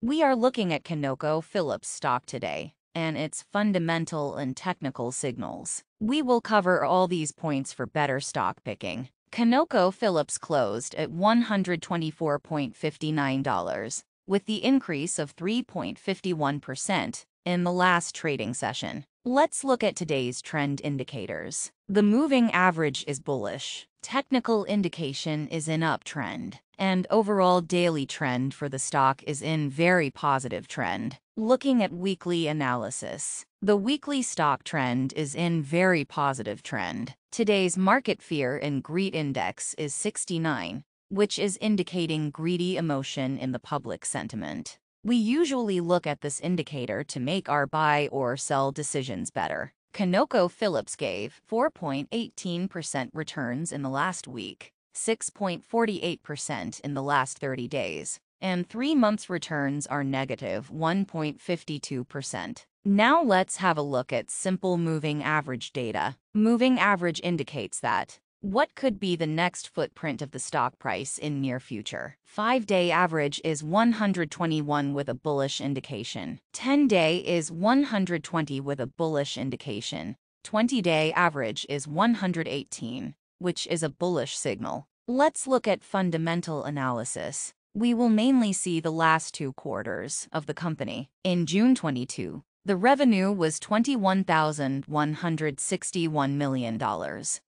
We are looking at Kanoko Phillips stock today and its fundamental and technical signals. We will cover all these points for better stock picking. Kanoko Phillips closed at $124.59, with the increase of 3.51% in the last trading session. Let's look at today's trend indicators. The moving average is bullish, technical indication is in uptrend, and overall daily trend for the stock is in very positive trend. Looking at weekly analysis, the weekly stock trend is in very positive trend. Today's market fear and greed index is 69, which is indicating greedy emotion in the public sentiment. We usually look at this indicator to make our buy or sell decisions better. Phillips gave 4.18% returns in the last week, 6.48% in the last 30 days, and three months returns are negative 1.52%. Now let's have a look at simple moving average data. Moving average indicates that what could be the next footprint of the stock price in near future? 5-day average is 121 with a bullish indication. 10-day is 120 with a bullish indication. 20-day average is 118, which is a bullish signal. Let's look at fundamental analysis we will mainly see the last two quarters of the company. In June 22, the revenue was $21,161 million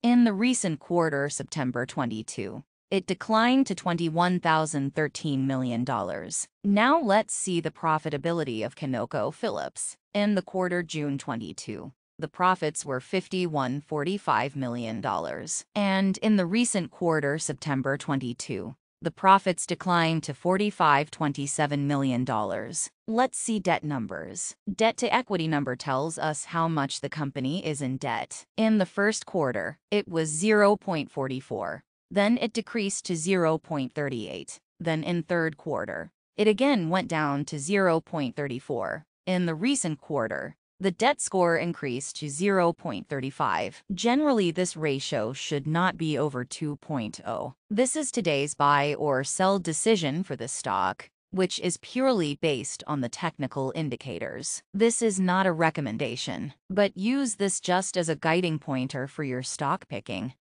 in the recent quarter September 22. It declined to $21,013 million. Now let's see the profitability of Kanoko Phillips. in the quarter June 22 the profits were $51.45 million, and in the recent quarter September 22, the profits declined to $45.27 million. Let's see debt numbers. Debt to equity number tells us how much the company is in debt. In the first quarter, it was 0.44. Then it decreased to 0.38. Then in third quarter, it again went down to 0.34. In the recent quarter, the debt score increased to 0.35. Generally, this ratio should not be over 2.0. This is today's buy or sell decision for this stock which is purely based on the technical indicators. This is not a recommendation, but use this just as a guiding pointer for your stock picking.